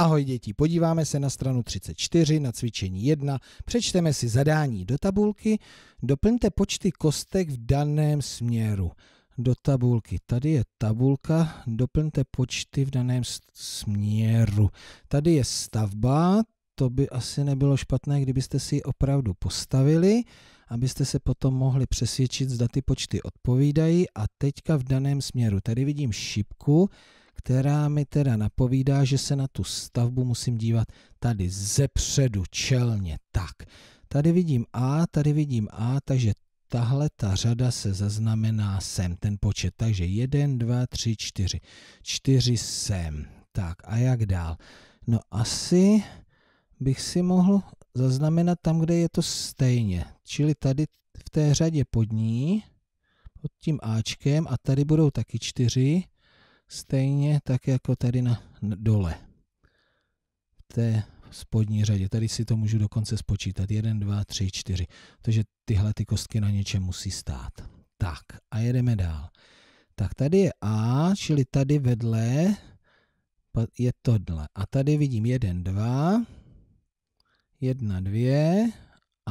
Ahoj děti, podíváme se na stranu 34, na cvičení 1, přečteme si zadání do tabulky, doplňte počty kostek v daném směru. Do tabulky, tady je tabulka, doplňte počty v daném směru. Tady je stavba, to by asi nebylo špatné, kdybyste si ji opravdu postavili, abyste se potom mohli přesvědčit, zda ty počty odpovídají. A teďka v daném směru, tady vidím šipku, která mi teda napovídá, že se na tu stavbu musím dívat tady zepředu čelně tak. Tady vidím A, tady vidím A, takže tahle ta řada se zaznamená sem, ten počet. Takže 1, 2, 3, 4. 4 sem. Tak a jak dál? No asi bych si mohl zaznamenat tam, kde je to stejně. Čili tady v té řadě pod ní, pod tím Ačkem a tady budou taky čtyři stejně tak jako tady na dole, v té spodní řadě. Tady si to můžu dokonce spočítat. 1, 2, 3, 4. Takže tyhle ty kostky na něčem musí stát. Tak a jedeme dál. Tak tady je A, čili tady vedle je tohle. A tady vidím 1, 2, 1, 2,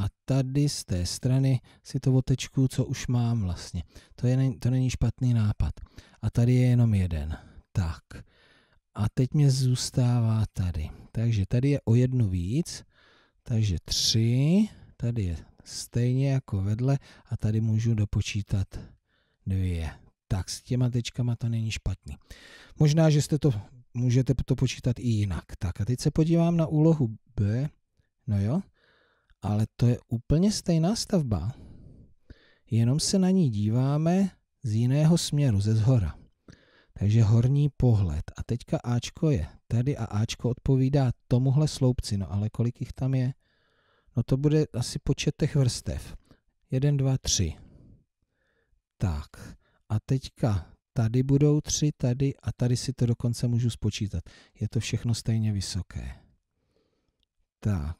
a tady z té strany si to otečku, co už mám vlastně. To, je, to není špatný nápad. A tady je jenom jeden. Tak. A teď mě zůstává tady. Takže tady je o jednu víc. Takže tři. Tady je stejně jako vedle a tady můžu dopočítat dvě. Tak s těma tečkama to není špatný. Možná, že jste to, můžete to počítat i jinak. Tak a teď se podívám na úlohu B. No jo, ale to je úplně stejná stavba, jenom se na ní díváme z jiného směru, ze zhora. Takže horní pohled. A teďka Ačko je tady a Ačko odpovídá tomuhle sloupci. No ale kolik jich tam je? No to bude asi počet těch vrstev. 1, 2, 3. Tak. A teďka tady budou tři, tady a tady si to dokonce můžu spočítat. Je to všechno stejně vysoké. Tak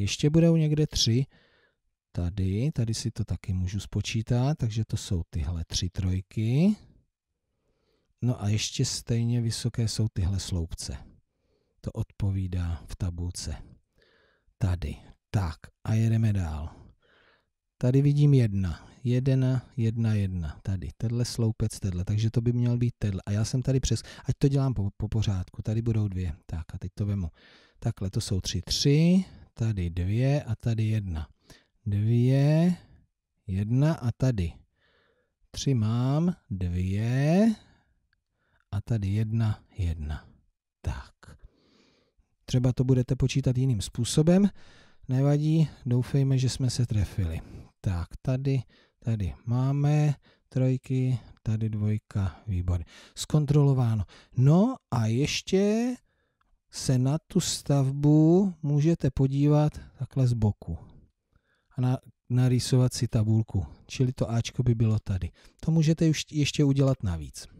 ještě budou někde tři. Tady, tady si to taky můžu spočítat, takže to jsou tyhle tři trojky. No a ještě stejně vysoké jsou tyhle sloupce. To odpovídá v tabulce. Tady. Tak a jedeme dál. Tady vidím jedna. Jedna, jedna, jedna. Tady. Tenhle sloupec, tenhle. Takže to by měl být tenhle. A já jsem tady přes... Ať to dělám po, po pořádku. Tady budou dvě. Tak a teď to vemu. Takhle to jsou tři. Tři tady dvě a tady jedna. Dvě, jedna a tady. Tři mám, dvě a tady jedna, jedna. Tak. Třeba to budete počítat jiným způsobem. Nevadí, doufejme, že jsme se trefili. Tak, tady, tady máme trojky, tady dvojka, Výbory. Zkontrolováno. No a ještě se na tu stavbu můžete podívat takhle z boku a na, narýsovat si tabulku. Čili to Ačko by bylo tady. To můžete už ještě udělat navíc.